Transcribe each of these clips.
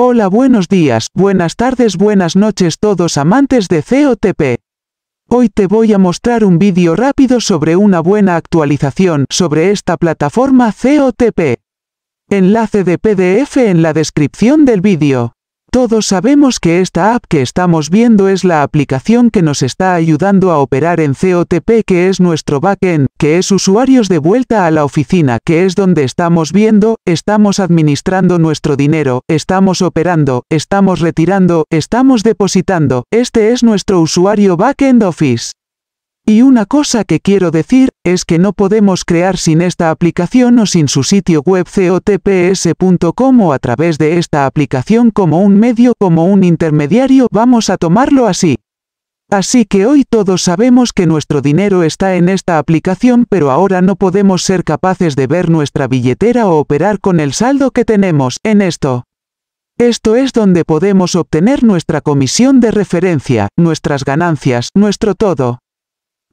Hola buenos días, buenas tardes, buenas noches todos amantes de COTP. Hoy te voy a mostrar un vídeo rápido sobre una buena actualización sobre esta plataforma COTP. Enlace de PDF en la descripción del vídeo. Todos sabemos que esta app que estamos viendo es la aplicación que nos está ayudando a operar en COTP que es nuestro backend, que es usuarios de vuelta a la oficina, que es donde estamos viendo, estamos administrando nuestro dinero, estamos operando, estamos retirando, estamos depositando, este es nuestro usuario backend office. Y una cosa que quiero decir, es que no podemos crear sin esta aplicación o sin su sitio web cotps.com o a través de esta aplicación como un medio, como un intermediario, vamos a tomarlo así. Así que hoy todos sabemos que nuestro dinero está en esta aplicación pero ahora no podemos ser capaces de ver nuestra billetera o operar con el saldo que tenemos en esto. Esto es donde podemos obtener nuestra comisión de referencia, nuestras ganancias, nuestro todo.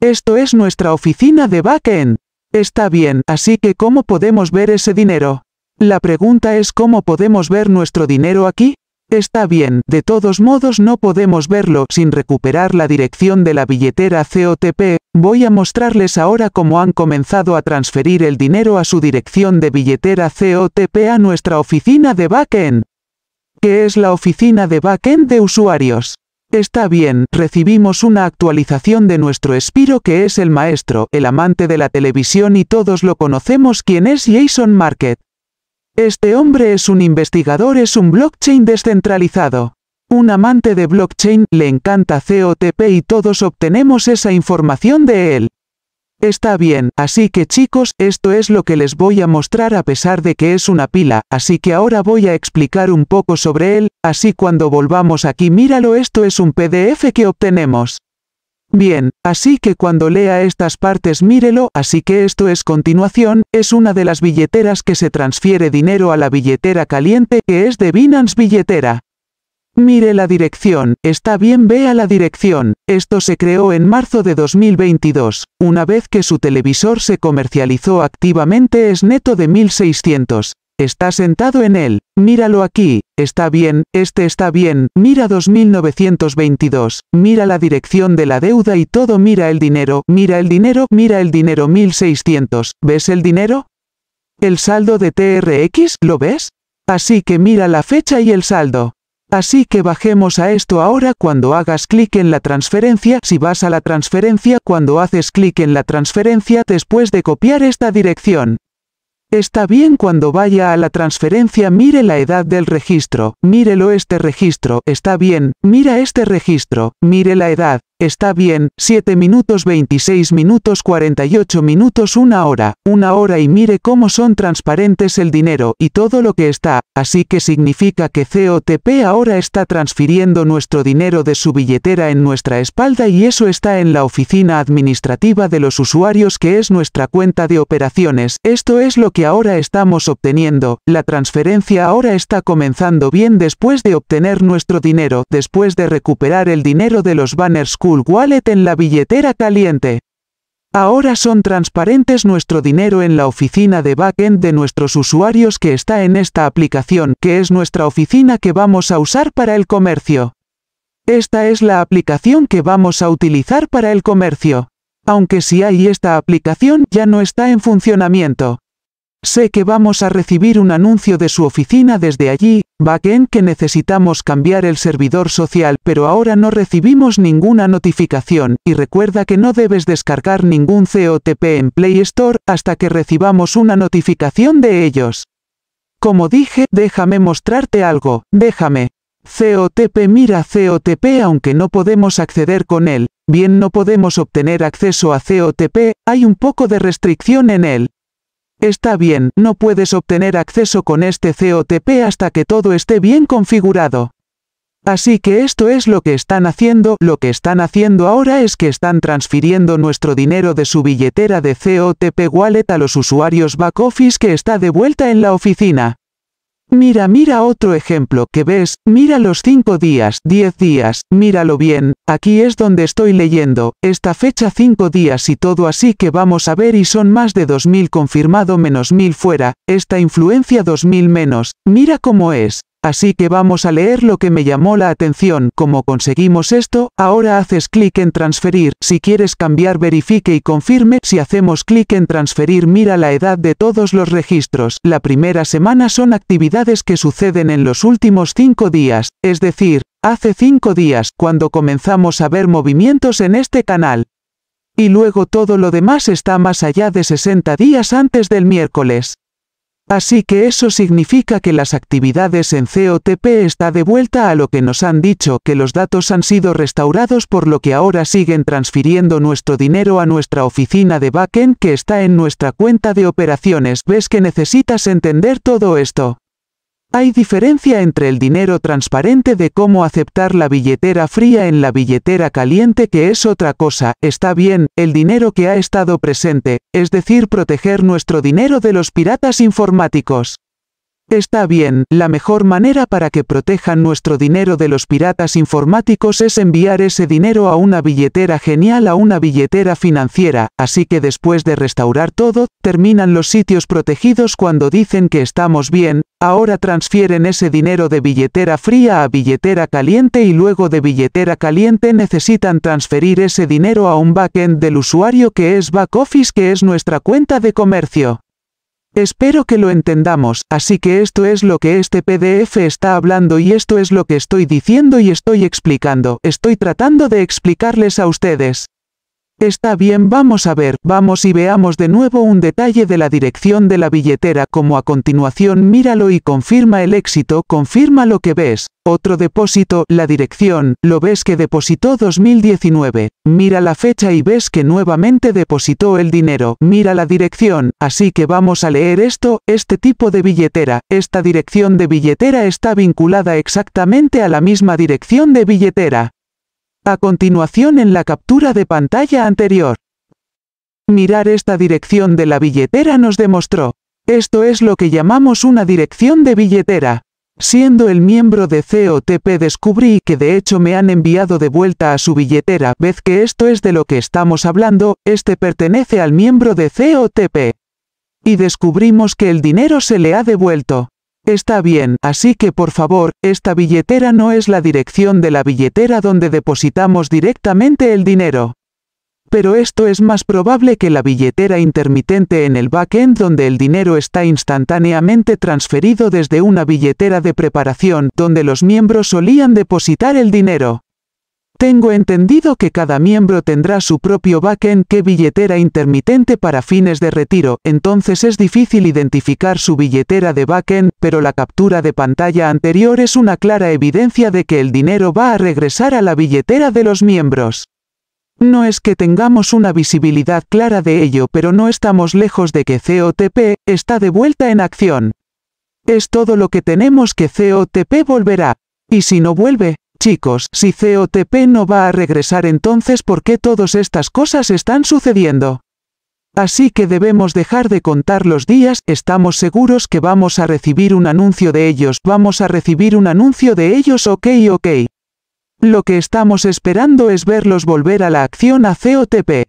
Esto es nuestra oficina de backend. Está bien, así que ¿cómo podemos ver ese dinero? La pregunta es ¿cómo podemos ver nuestro dinero aquí? Está bien, de todos modos no podemos verlo sin recuperar la dirección de la billetera COTP, voy a mostrarles ahora cómo han comenzado a transferir el dinero a su dirección de billetera COTP a nuestra oficina de backend, que es la oficina de backend de usuarios. Está bien, recibimos una actualización de nuestro Espiro que es el maestro, el amante de la televisión y todos lo conocemos quien es Jason Market. Este hombre es un investigador, es un blockchain descentralizado. Un amante de blockchain, le encanta COTP y todos obtenemos esa información de él. Está bien, así que chicos, esto es lo que les voy a mostrar a pesar de que es una pila, así que ahora voy a explicar un poco sobre él, así cuando volvamos aquí míralo esto es un PDF que obtenemos. Bien, así que cuando lea estas partes mírelo, así que esto es continuación, es una de las billeteras que se transfiere dinero a la billetera caliente que es de Binance billetera. Mire la dirección, está bien vea la dirección, esto se creó en marzo de 2022, una vez que su televisor se comercializó activamente es neto de 1600. Está sentado en él, míralo aquí, está bien, este está bien, mira 2922, mira la dirección de la deuda y todo mira el dinero, mira el dinero, mira el dinero 1600, ¿ves el dinero? ¿El saldo de TRX, lo ves? Así que mira la fecha y el saldo. Así que bajemos a esto ahora cuando hagas clic en la transferencia. Si vas a la transferencia cuando haces clic en la transferencia después de copiar esta dirección. Está bien cuando vaya a la transferencia mire la edad del registro, mírelo este registro, está bien, mira este registro, mire la edad, Está bien, 7 minutos 26 minutos 48 minutos una hora, una hora y mire cómo son transparentes el dinero y todo lo que está, así que significa que COTP ahora está transfiriendo nuestro dinero de su billetera en nuestra espalda y eso está en la oficina administrativa de los usuarios que es nuestra cuenta de operaciones, esto es lo que ahora estamos obteniendo, la transferencia ahora está comenzando bien después de obtener nuestro dinero, después de recuperar el dinero de los banners Wallet en la billetera caliente. Ahora son transparentes nuestro dinero en la oficina de backend de nuestros usuarios que está en esta aplicación, que es nuestra oficina que vamos a usar para el comercio. Esta es la aplicación que vamos a utilizar para el comercio. Aunque si hay esta aplicación ya no está en funcionamiento. Sé que vamos a recibir un anuncio de su oficina desde allí, en que necesitamos cambiar el servidor social, pero ahora no recibimos ninguna notificación, y recuerda que no debes descargar ningún COTP en Play Store hasta que recibamos una notificación de ellos. Como dije, déjame mostrarte algo, déjame. COTP mira COTP aunque no podemos acceder con él, bien no podemos obtener acceso a COTP, hay un poco de restricción en él. Está bien, no puedes obtener acceso con este COTP hasta que todo esté bien configurado. Así que esto es lo que están haciendo, lo que están haciendo ahora es que están transfiriendo nuestro dinero de su billetera de COTP Wallet a los usuarios back office que está de vuelta en la oficina. Mira, mira otro ejemplo que ves, mira los 5 días, 10 días, míralo bien, aquí es donde estoy leyendo, esta fecha 5 días y todo así que vamos a ver y son más de 2000 confirmado menos 1000 fuera, esta influencia 2000 menos, mira cómo es, Así que vamos a leer lo que me llamó la atención. Como conseguimos esto, ahora haces clic en transferir. Si quieres cambiar verifique y confirme. Si hacemos clic en transferir mira la edad de todos los registros. La primera semana son actividades que suceden en los últimos 5 días, es decir, hace 5 días, cuando comenzamos a ver movimientos en este canal. Y luego todo lo demás está más allá de 60 días antes del miércoles. Así que eso significa que las actividades en COTP está de vuelta a lo que nos han dicho, que los datos han sido restaurados por lo que ahora siguen transfiriendo nuestro dinero a nuestra oficina de backend que está en nuestra cuenta de operaciones. ¿Ves que necesitas entender todo esto? Hay diferencia entre el dinero transparente de cómo aceptar la billetera fría en la billetera caliente que es otra cosa, está bien, el dinero que ha estado presente, es decir, proteger nuestro dinero de los piratas informáticos. Está bien, la mejor manera para que protejan nuestro dinero de los piratas informáticos es enviar ese dinero a una billetera genial a una billetera financiera, así que después de restaurar todo, terminan los sitios protegidos cuando dicen que estamos bien, Ahora transfieren ese dinero de billetera fría a billetera caliente y luego de billetera caliente necesitan transferir ese dinero a un backend del usuario que es back office que es nuestra cuenta de comercio. Espero que lo entendamos, así que esto es lo que este PDF está hablando y esto es lo que estoy diciendo y estoy explicando, estoy tratando de explicarles a ustedes. Está bien, vamos a ver, vamos y veamos de nuevo un detalle de la dirección de la billetera como a continuación míralo y confirma el éxito, confirma lo que ves. Otro depósito, la dirección, lo ves que depositó 2019. Mira la fecha y ves que nuevamente depositó el dinero, mira la dirección, así que vamos a leer esto, este tipo de billetera, esta dirección de billetera está vinculada exactamente a la misma dirección de billetera. A continuación en la captura de pantalla anterior. Mirar esta dirección de la billetera nos demostró. Esto es lo que llamamos una dirección de billetera. Siendo el miembro de COTP descubrí que de hecho me han enviado de vuelta a su billetera, vez que esto es de lo que estamos hablando, este pertenece al miembro de COTP. Y descubrimos que el dinero se le ha devuelto. Está bien, así que por favor, esta billetera no es la dirección de la billetera donde depositamos directamente el dinero. Pero esto es más probable que la billetera intermitente en el backend donde el dinero está instantáneamente transferido desde una billetera de preparación donde los miembros solían depositar el dinero. Tengo entendido que cada miembro tendrá su propio backend que billetera intermitente para fines de retiro, entonces es difícil identificar su billetera de backend, pero la captura de pantalla anterior es una clara evidencia de que el dinero va a regresar a la billetera de los miembros. No es que tengamos una visibilidad clara de ello, pero no estamos lejos de que COTP está de vuelta en acción. Es todo lo que tenemos que COTP volverá. Y si no vuelve, Chicos, si COTP no va a regresar entonces ¿por qué todas estas cosas están sucediendo? Así que debemos dejar de contar los días, estamos seguros que vamos a recibir un anuncio de ellos, vamos a recibir un anuncio de ellos ok ok. Lo que estamos esperando es verlos volver a la acción a COTP.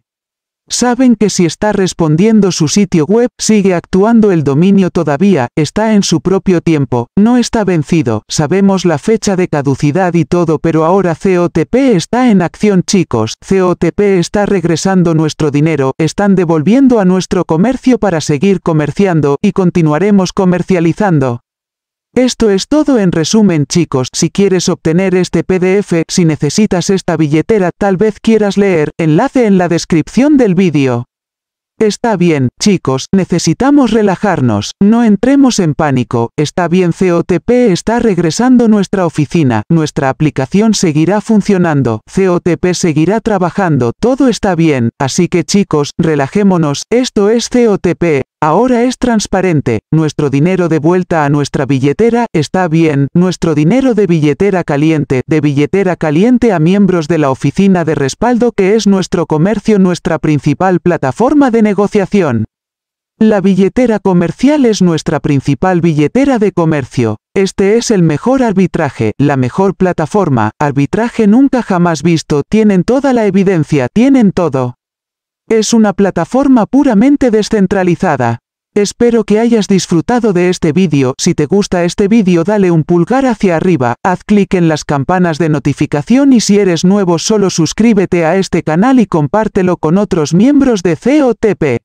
Saben que si está respondiendo su sitio web, sigue actuando el dominio todavía, está en su propio tiempo, no está vencido, sabemos la fecha de caducidad y todo pero ahora COTP está en acción chicos, COTP está regresando nuestro dinero, están devolviendo a nuestro comercio para seguir comerciando, y continuaremos comercializando. Esto es todo en resumen chicos, si quieres obtener este PDF, si necesitas esta billetera tal vez quieras leer, enlace en la descripción del vídeo. Está bien, chicos, necesitamos relajarnos, no entremos en pánico, está bien COTP está regresando nuestra oficina, nuestra aplicación seguirá funcionando, COTP seguirá trabajando, todo está bien, así que chicos, relajémonos, esto es COTP, Ahora es transparente, nuestro dinero de vuelta a nuestra billetera está bien, nuestro dinero de billetera caliente, de billetera caliente a miembros de la oficina de respaldo que es nuestro comercio nuestra principal plataforma de negociación. La billetera comercial es nuestra principal billetera de comercio. Este es el mejor arbitraje, la mejor plataforma, arbitraje nunca jamás visto, tienen toda la evidencia, tienen todo. Es una plataforma puramente descentralizada. Espero que hayas disfrutado de este vídeo, si te gusta este vídeo dale un pulgar hacia arriba, haz clic en las campanas de notificación y si eres nuevo solo suscríbete a este canal y compártelo con otros miembros de COTP.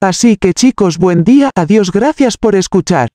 Así que chicos buen día, adiós gracias por escuchar.